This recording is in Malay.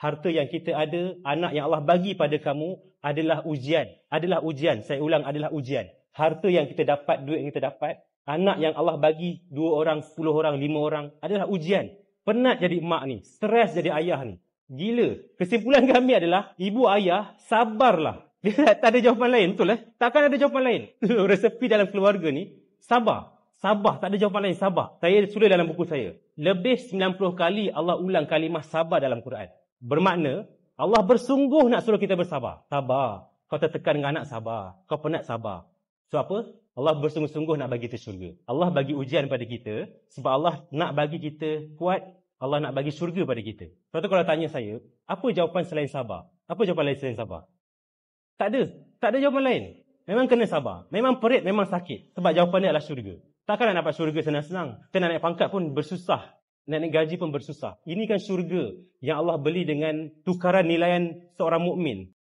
harta yang kita ada, anak yang Allah bagi pada kamu adalah ujian. Adalah ujian. Saya ulang, adalah ujian. Harta yang kita dapat, duit yang kita dapat, anak yang Allah bagi dua orang, sepuluh orang, lima orang adalah ujian. Penat jadi mak ni. Stres jadi ayah ni. Gila. Kesimpulan kami adalah ibu ayah sabarlah. Dia tak ada jawapan lain. Betul eh? Takkan ada jawapan lain. Resepi dalam keluarga ni sabar. Sabar. Tak ada jawapan lain. Sabar. Saya sudah dalam buku saya. Lebih 90 kali Allah ulang kalimah sabar dalam Quran. Bermakna Allah bersungguh nak suruh kita bersabar. Sabar. Kau tertekan dengan anak sabar. Kau penat sabar. So apa? Allah bersungguh-sungguh nak bagi kita syurga. Allah bagi ujian pada kita sebab Allah nak bagi kita kuat. Allah nak bagi syurga pada kita. Sebab tu kalau tanya saya, apa jawapan selain sabar? Apa jawapan lain selain sabar? Tak ada. Tak ada jawapan lain. Memang kena sabar. Memang perit, memang sakit. Sebab jawapannya adalah syurga. Takkan nak dapat syurga senang-senang. Kita nak naik pangkat pun bersusah nak naik gaji pun bersusah. Ini kan syurga yang Allah beli dengan tukaran nilaian seorang mukmin.